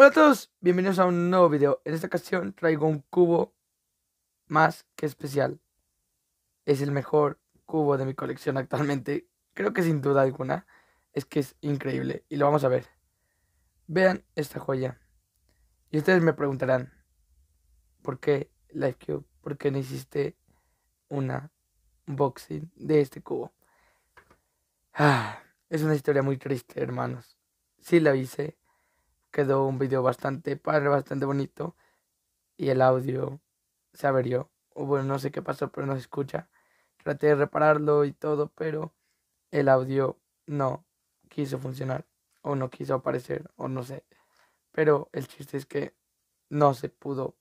Hola a todos, bienvenidos a un nuevo video. En esta ocasión traigo un cubo más que especial. Es el mejor cubo de mi colección actualmente. Creo que sin duda alguna. Es que es increíble y lo vamos a ver. Vean esta joya. Y ustedes me preguntarán, ¿por qué Cube? ¿Por qué no hiciste una unboxing de este cubo? Ah, es una historia muy triste, hermanos. Sí la hice quedó un video bastante padre, bastante bonito. Y el audio se averió. O bueno, no sé qué pasó, pero no se escucha. Traté de repararlo y todo, pero el audio no quiso funcionar. O no quiso aparecer, o no sé. Pero el chiste es que no se pudo.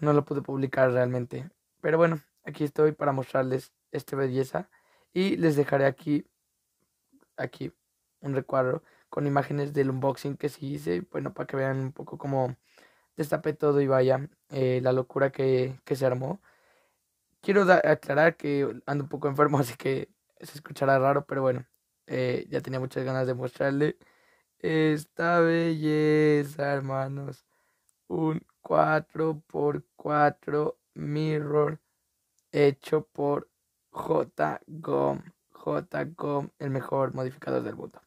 No lo pude publicar realmente. Pero bueno, aquí estoy para mostrarles esta belleza. Y les dejaré aquí, aquí, un recuadro con imágenes del unboxing que se hice, bueno, para que vean un poco cómo destape todo y vaya eh, la locura que, se armó. Quiero aclarar que ando un poco enfermo, así que se escuchará raro, pero bueno, eh, ya tenía muchas ganas de mostrarle esta belleza, hermanos. Un 4x4 mirror hecho por JGOM. JGOM, el mejor modificador del mundo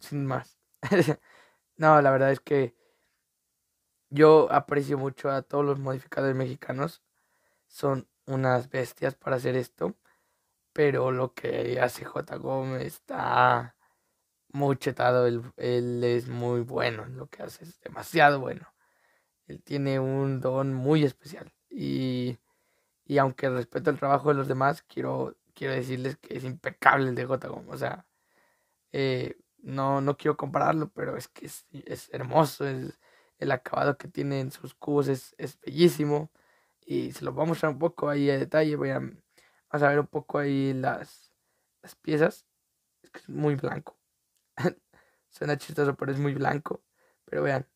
sin más. no, la verdad es que yo aprecio mucho a todos los modificadores mexicanos. Son unas bestias para hacer esto. Pero lo que hace J. Gómez está muy chetado. Él, es muy bueno en lo que hace. Es demasiado bueno. Él tiene un don muy especial. Y, y aunque respeto el trabajo de los demás, quiero, quiero decirles que es impecable el de J. Gómez. O sea, eh, no, no quiero compararlo, pero es que es, hermoso, es, el acabado que tienen sus cubos es, bellísimo y se los voy a mostrar un poco ahí a detalle, voy a, vamos a ver un poco ahí las, las piezas, es que es muy blanco, suena chistoso pero es muy blanco, pero vean,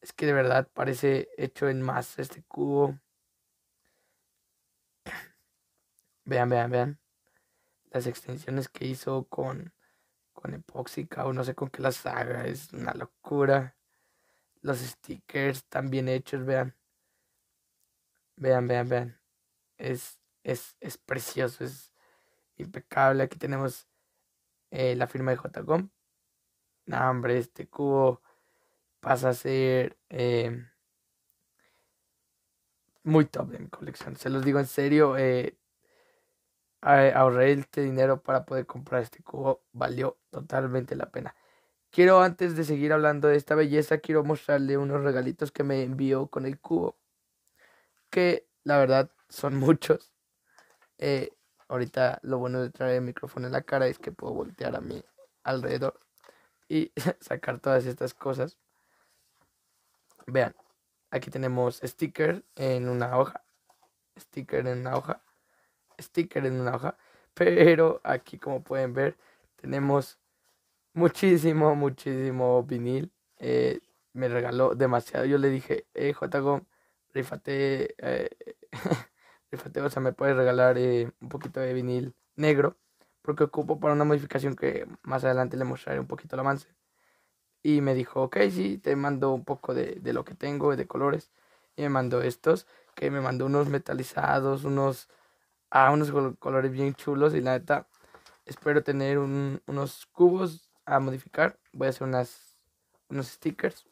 es que de verdad parece hecho en masa este cubo, vean, vean, vean, las extensiones que hizo con con epóxica o no sé con qué la haga, es una locura. Los stickers están bien hechos, vean. Vean, vean, vean. Es, es, es precioso, es impecable. Aquí tenemos eh, la firma de JCOM. Nah, hombre, este cubo pasa a ser eh, muy top de mi colección. Se los digo en serio, eh, eh, ahorré este dinero para poder comprar este cubo. Valió totalmente la pena. Quiero antes de seguir hablando de esta belleza, quiero mostrarle unos regalitos que me envió con el cubo. Que la verdad son muchos. Eh, ahorita lo bueno de traer el micrófono en la cara es que puedo voltear a mi alrededor y sacar todas estas cosas. Vean, aquí tenemos sticker en una hoja. Sticker en una hoja sticker en una hoja. Pero aquí como pueden ver tenemos muchísimo, muchísimo vinil. Eh, me regaló demasiado. Yo le dije, eh, rifate, eh, rifate, o sea, me puedes regalar eh, un poquito de vinil negro. Porque ocupo para una modificación que más adelante le mostraré un poquito el avance. Y me dijo, ok, sí, te mando un poco de, de lo que tengo, de colores. Y me mandó estos, que me mandó unos metalizados, unos a ah, unos colores bien chulos y la neta espero tener unos cubos a modificar. Voy a hacer unas, unos stickers.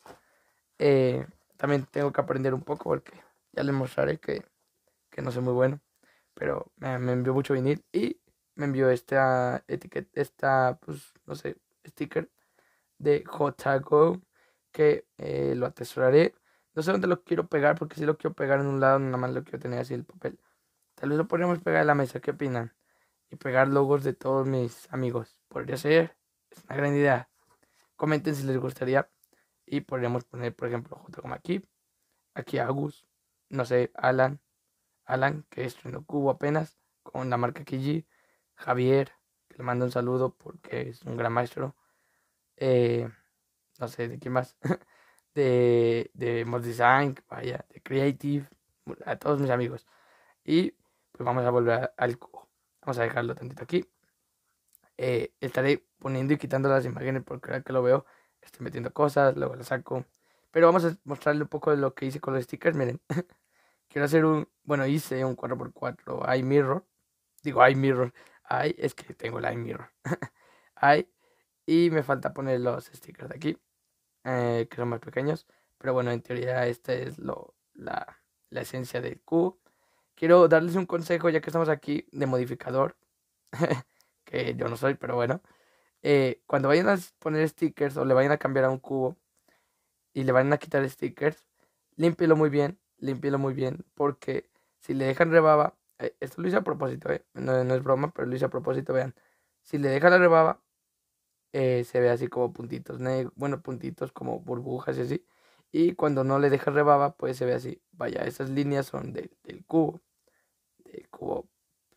Eh, también tengo que aprender un poco porque ya les mostraré que, no soy muy bueno. Pero me, envió mucho vinil y me envió esta etiqueta, esta, pues, no sé, sticker de JGO que eh, lo atesoraré. No sé dónde lo quiero pegar porque si lo quiero pegar en un lado, nada más lo quiero tener así el papel. Tal vez lo podríamos pegar en la mesa, ¿qué opinan? Y pegar logos de todos mis amigos. Podría ser, es una gran idea. Comenten si les gustaría. Y podríamos poner, por ejemplo, junto como aquí. Aquí Agus. No sé, Alan. Alan, que estrenó Cubo apenas. Con la marca Kiji. Javier, que le mando un saludo porque es un gran maestro. Eh, no sé, ¿de quién más? de, de Design, vaya, de Creative. A todos mis amigos. Y pues vamos a volver al cubo. Vamos a dejarlo tantito aquí. Eh, estaré poniendo y quitando las imágenes porque ahora que lo veo, estoy metiendo cosas, luego las saco. Pero vamos a mostrarle un poco de lo que hice con los stickers. Miren, quiero hacer un, bueno, hice un 4x4 iMirror. Digo iMirror, i es que tengo el iMirror. hay y me falta poner los stickers de aquí, eh, que son más pequeños. Pero bueno, en teoría esta es lo, la, la esencia del cubo quiero darles un consejo, ya que estamos aquí, de modificador, que yo no soy, pero bueno. Eh, cuando vayan a poner stickers o le vayan a cambiar a un cubo y le vayan a quitar stickers, límpielo muy bien, límpielo muy bien, porque si le dejan rebaba, eh, esto lo hice a propósito, eh, no, es broma, pero lo hice a propósito, vean. Si le dejan la rebaba, se ve así como puntitos, bueno, puntitos como burbujas y así. Y cuando no le deja rebaba, pues se ve así. Vaya, esas líneas son del, cubo. Del cubo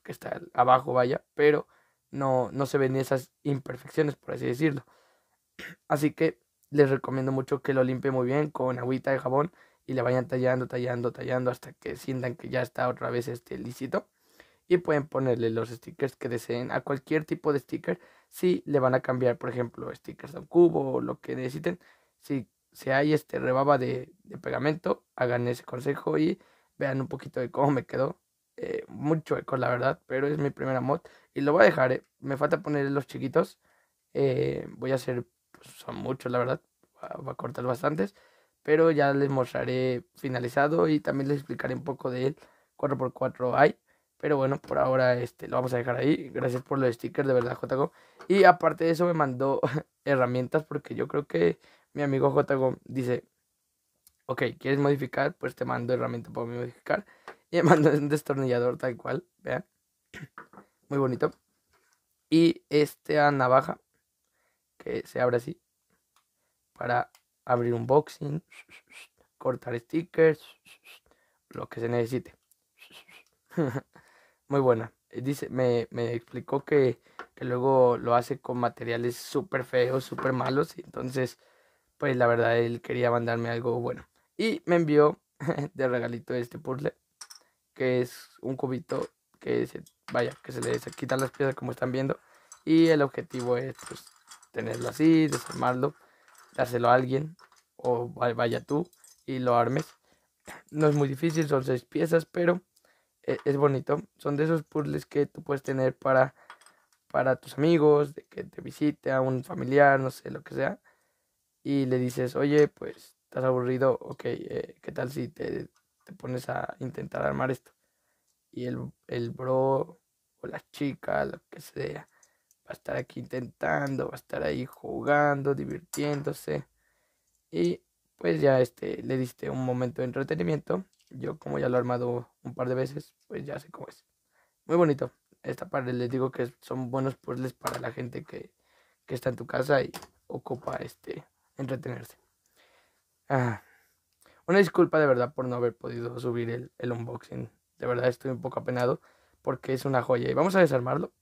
que está abajo, vaya. Pero no, no se ven esas imperfecciones, por así decirlo. Así que les recomiendo mucho que lo limpie muy bien con agüita de jabón y le vayan tallando, tallando, tallando hasta que sientan que ya está otra vez este lícito. Y pueden ponerle los stickers que deseen a cualquier tipo de sticker. Si le van a cambiar, por ejemplo, stickers a un cubo o lo que necesiten. Si si hay este rebaba de, pegamento, hagan ese consejo y vean un poquito de cómo me quedó. Eh, mucho eco la verdad, pero es mi primera mod. Y lo voy a dejar, eh. me falta poner los chiquitos. Eh, voy a hacer, pues, son muchos, la verdad, va a cortar bastantes. Pero ya les mostraré finalizado y también les explicaré un poco de él. 4x4 hay. Pero bueno, por ahora este, lo vamos a dejar ahí. Gracias por los stickers, de verdad, jgo Y aparte de eso, me mandó herramientas porque yo creo que mi amigo jgo dice, ok, ¿quieres modificar? Pues te mando herramienta para modificar. Y me mando un destornillador tal cual, vean. Muy bonito. Y esta navaja, que se abre así, para abrir un boxing, cortar stickers, lo que se necesite. Muy buena. Dice, me, explicó que, que luego lo hace con materiales súper feos, súper malos. entonces pues la verdad él quería mandarme algo bueno. Y me envió de regalito este puzzle, que es un cubito que se, vaya, que se le quitan las piezas como están viendo. Y el objetivo es pues, tenerlo así, desarmarlo, dárselo a alguien, o vaya tú y lo armes. No es muy difícil, son seis piezas, pero e, es bonito. Son de esos puzzles que tú puedes tener para, para tus amigos, de que te visite a un familiar, no sé, lo que sea y le dices, oye, pues estás aburrido, ok, eh, ¿qué tal si te, pones a intentar armar esto? Y el, bro o la chica, lo que sea, va a estar aquí intentando, va a estar ahí jugando, divirtiéndose. Y pues ya este, le diste un momento de entretenimiento. Yo como ya lo he armado un par de veces, pues ya sé cómo es. Muy bonito. Esta parte les digo que son buenos puzzles para la gente que, que está en tu casa y ocupa este entretenerse. Ah, una disculpa de verdad por no haber podido subir el, unboxing. De verdad estoy un poco apenado porque es una joya. Y vamos a desarmarlo.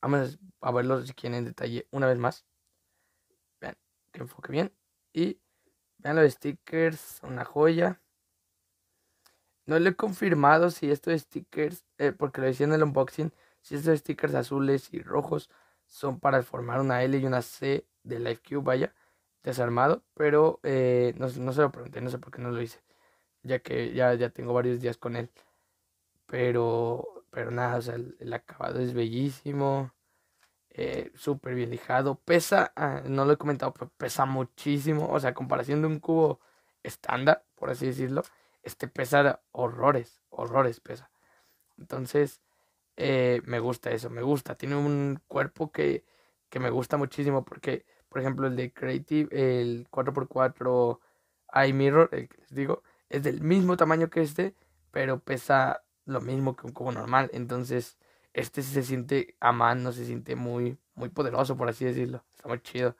Vamos a verlo si quieren en detalle una vez más. Vean, que enfoque bien. Y vean los stickers, una joya. No le he confirmado si estos stickers, eh, porque lo decía en el unboxing, si estos stickers azules y rojos son para formar una L y una C de Life Cube, vaya desarmado, pero eh, no, no, se lo pregunté, no sé por qué no lo hice, ya que ya, ya tengo varios días con él. Pero, pero nada, o sea, el, acabado es bellísimo, eh, súper bien lijado, pesa, ah, no lo he comentado, pero pesa muchísimo, o sea, comparación de un cubo estándar, por así decirlo, este pesa horrores, horrores pesa. Entonces, eh, me gusta eso, me gusta, tiene un cuerpo que, que me gusta muchísimo porque por ejemplo, el de Creative, el 4x4 iMirror, el les digo, es del mismo tamaño que este, pero pesa lo mismo que un cubo normal. Entonces, este se siente a mano, se siente muy, muy poderoso, por así decirlo. Está muy chido.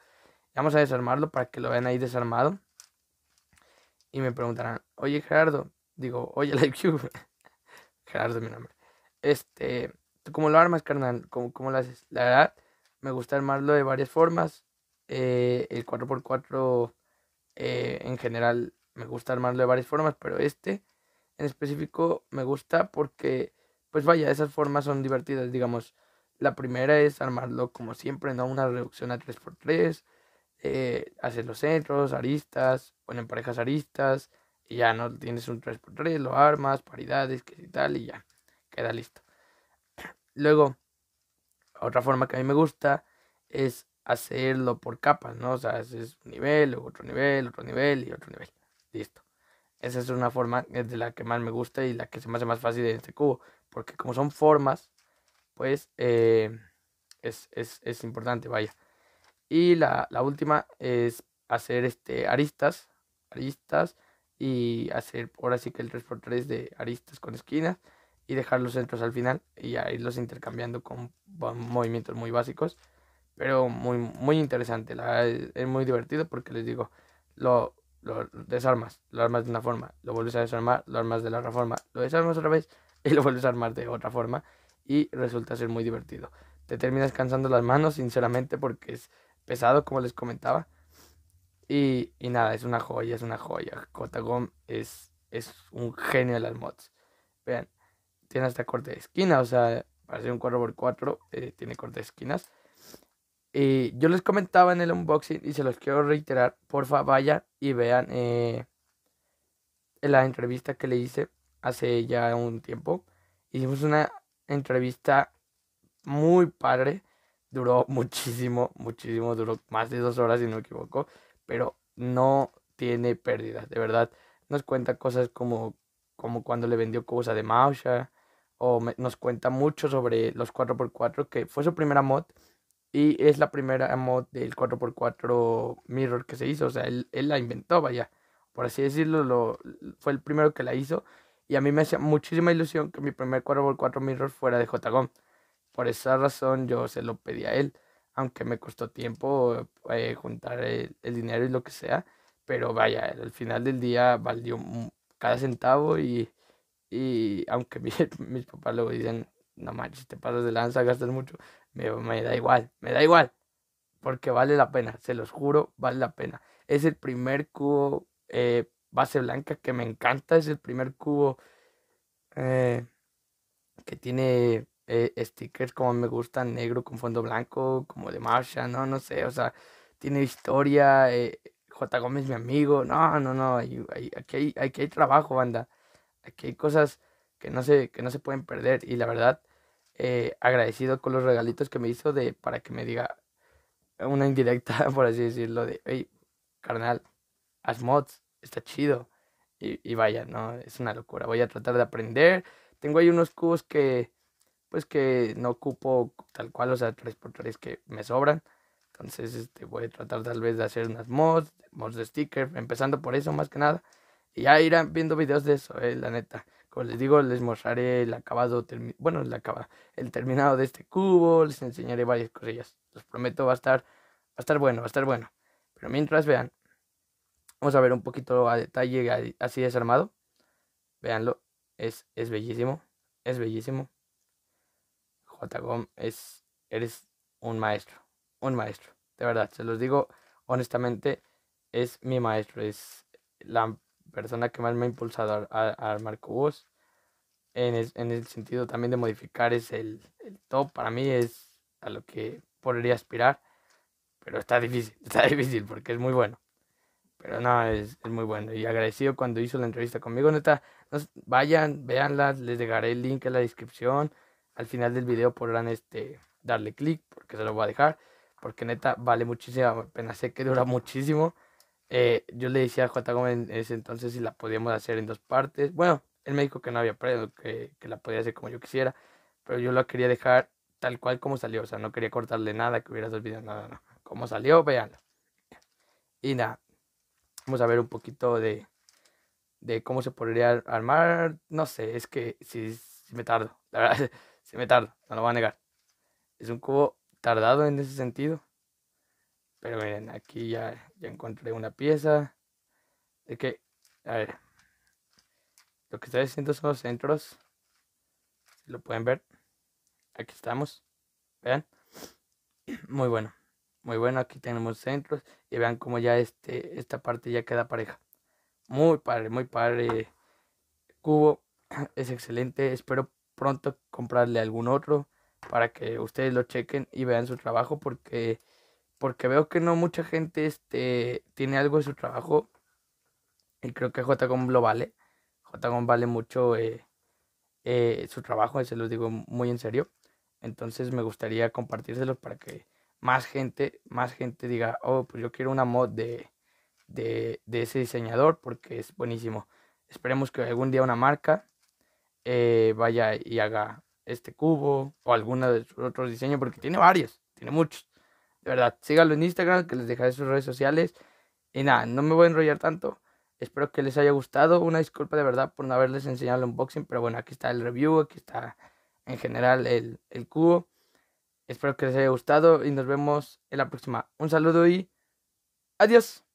Vamos a desarmarlo para que lo vean ahí desarmado. Y me preguntarán, oye Gerardo, digo, oye LiveCube. Gerardo es mi nombre. Este, ¿tú cómo lo armas, carnal? ¿Cómo lo haces? La verdad, me gusta armarlo de varias formas. Eh, el 4x4 eh, en general me gusta armarlo de varias formas, pero este en específico me gusta porque, pues vaya, esas formas son divertidas, digamos. La primera es armarlo como siempre, ¿no? Una reducción a 3x3, eh, los centros, aristas, ponen parejas aristas, y ya no tienes un 3x3, lo armas, paridades, que y tal, y ya, queda listo. Luego, otra forma que a mí me gusta es hacerlo por capas, ¿no? O sea, es un nivel, otro nivel, otro nivel y otro nivel. Listo. Esa es una forma eh, de la que más me gusta y la que se me hace más fácil en este cubo. Porque como son formas, pues eh, es, importante, vaya. Y la, última es hacer este, aristas, aristas y hacer ahora sí que el 3x3 de aristas con esquinas y dejar los centros al final y irlos intercambiando con movimientos muy básicos. Pero muy, muy interesante, es, muy divertido porque les digo, lo, desarmas, lo armas de una forma, lo vuelves a desarmar, lo armas de la otra forma, lo desarmas otra vez y lo vuelves a armar de otra forma y resulta ser muy divertido. Te terminas cansando las manos, sinceramente, porque es pesado, como les comentaba. Y, y nada, es una joya, es una joya. Kotagom es, es un genio de las mods. Vean, tiene hasta corte de esquina, o sea, para un 4x4 eh, tiene corte de esquinas. Eh, yo les comentaba en el unboxing y se los quiero reiterar. Porfa, vayan y vean eh, la entrevista que le hice hace ya un tiempo. Hicimos una entrevista muy padre. Duró muchísimo, muchísimo. Duró más de dos horas, si no me equivoco. Pero no tiene pérdidas, de verdad. Nos cuenta cosas como, como cuando le vendió cosas de Mausha. O nos cuenta mucho sobre los 4x4, que fue su primera mod y es la primera mod del 4x4 Mirror que se hizo. O sea, él, la inventó, vaya. Por así decirlo, lo, fue el primero que la hizo. Y a mí me hacía muchísima ilusión que mi primer 4x4 Mirror fuera de JGOM. Por esa razón yo se lo pedí a él. Aunque me costó tiempo eh, juntar el, dinero y lo que sea. Pero vaya, al final del día valió cada centavo. Y, aunque mis, mis papás luego dicen no manches, te pasas de lanza, gastas mucho. Me, da igual, me da igual. Porque vale la pena, se los juro, vale la pena. Es el primer cubo eh, base blanca que me encanta. Es el primer cubo eh, que tiene eh, stickers como me gustan, negro con fondo blanco, como de Marsha, no, no sé. O sea, tiene historia. J. Gómez, mi amigo. No, no, no. hay, aquí hay trabajo, banda. Aquí hay cosas que no se, que no se pueden perder. Y la verdad, eh, agradecido con los regalitos que me hizo de para que me diga una indirecta, por así decirlo, de, hey, carnal, haz mods, está chido. Y, vaya, no, es una locura. Voy a tratar de aprender. Tengo ahí unos cubos que, pues que no ocupo tal cual, o sea, tres x que me sobran. Entonces, este, voy a tratar tal vez de hacer unas mods, mods de sticker, empezando por eso más que nada. Y ya irán viendo videos de eso, eh, la neta. Como les digo, les mostraré el acabado, bueno, el, acabado, el terminado de este cubo, les enseñaré varias cosillas. Les prometo, va a estar, va a estar bueno, va a estar bueno. Pero mientras vean, vamos a ver un poquito a detalle así desarmado. Veanlo, es, es bellísimo, es bellísimo. JGOM, es, eres un maestro, un maestro. De verdad, se los digo honestamente, es mi maestro, es la persona que más me ha impulsado a, armar cubos. En el, sentido también de modificar es el, top, para mí es a lo que podría aspirar, pero está difícil, está difícil porque es muy bueno. Pero no, es, muy bueno. Y agradecido cuando hizo la entrevista conmigo, neta. vayan, véanla, les dejaré el link en la descripción. Al final del video podrán este, darle clic porque se lo voy a dejar. Porque neta, vale muchísimo, Apenas Sé que dura muchísimo. Eh, yo le decía a J. Gómez en ese entonces si la podíamos hacer en dos partes. Bueno, el médico que no había preso, que, la podía hacer como yo quisiera, pero yo la quería dejar tal cual como salió. O sea, no quería cortarle nada, que hubiera olvidado nada, Como salió, vean Y nada, vamos a ver un poquito de, cómo se podría armar. No sé, es que si, si me tardo, la verdad, si me tardo, no lo voy a negar. Es un cubo tardado en ese sentido. Pero miren, aquí ya, ya encontré una pieza. de que, a ver, lo que está diciendo son los centros. lo pueden ver. Aquí estamos. Vean. Muy bueno. Muy bueno. Aquí tenemos centros. Y vean cómo ya este, esta parte ya queda pareja. Muy padre, muy padre. Cubo es excelente. Espero pronto comprarle algún otro para que ustedes lo chequen y vean su trabajo porque porque veo que no mucha gente este, tiene algo de su trabajo y creo que JCOM lo vale. JCOM vale mucho eh, eh, su trabajo, se los digo muy en serio. Entonces me gustaría compartírselos para que más gente, más gente diga, oh, pues yo quiero una mod de, ese diseñador porque es buenísimo. Esperemos que algún día una marca eh, vaya y haga este cubo o alguno de sus otros diseños porque tiene varios, tiene muchos. De verdad, síganlo en Instagram, que les dejaré sus redes sociales. Y nada, no me voy a enrollar tanto. Espero que les haya gustado. Una disculpa de verdad por no haberles enseñado el unboxing, pero bueno, aquí está el review, aquí está en general el, el cubo. Espero que les haya gustado y nos vemos en la próxima. Un saludo y adiós.